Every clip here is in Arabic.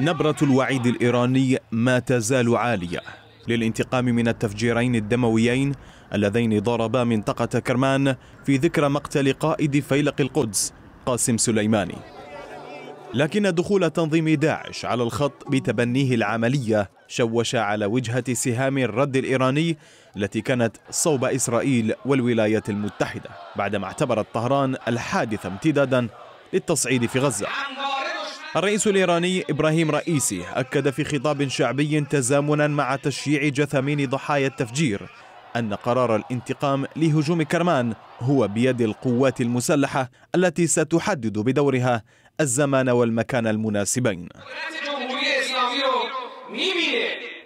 نبرة الوعيد الإيراني ما تزال عالية للانتقام من التفجيرين الدمويين اللذين ضربا منطقة كرمان في ذكرى مقتل قائد فيلق القدس قاسم سليماني لكن دخول تنظيم داعش على الخط بتبنيه العملية شوش على وجهة سهام الرد الإيراني التي كانت صوب إسرائيل والولايات المتحدة بعدما اعتبرت طهران الحادث امتدادا للتصعيد في غزة الرئيس الإيراني إبراهيم رئيسي أكد في خطاب شعبي تزامنا مع تشييع جثامين ضحايا التفجير أن قرار الانتقام لهجوم كرمان هو بيد القوات المسلحة التي ستحدد بدورها الزمان والمكان المناسبين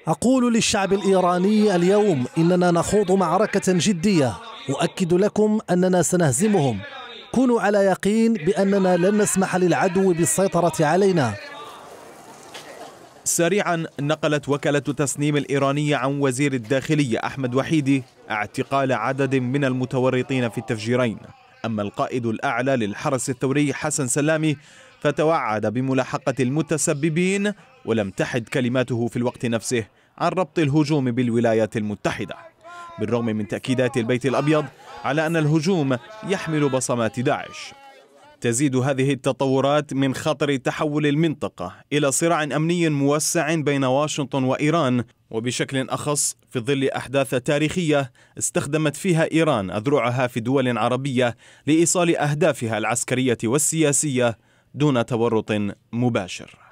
أقول للشعب الإيراني اليوم إننا نخوض معركة جدية أؤكد لكم أننا سنهزمهم كونوا على يقين بأننا لن نسمح للعدو بالسيطرة علينا سريعا نقلت وكالة تسنيم الإيرانية عن وزير الداخلية أحمد وحيدي اعتقال عدد من المتورطين في التفجيرين أما القائد الأعلى للحرس الثوري حسن سلامي فتوعد بملاحقة المتسببين ولم تحد كلماته في الوقت نفسه عن ربط الهجوم بالولايات المتحدة بالرغم من تأكيدات البيت الأبيض على أن الهجوم يحمل بصمات داعش تزيد هذه التطورات من خطر تحول المنطقة إلى صراع أمني موسع بين واشنطن وإيران وبشكل أخص في ظل أحداث تاريخية استخدمت فيها إيران أذرعها في دول عربية لإيصال أهدافها العسكرية والسياسية دون تورط مباشر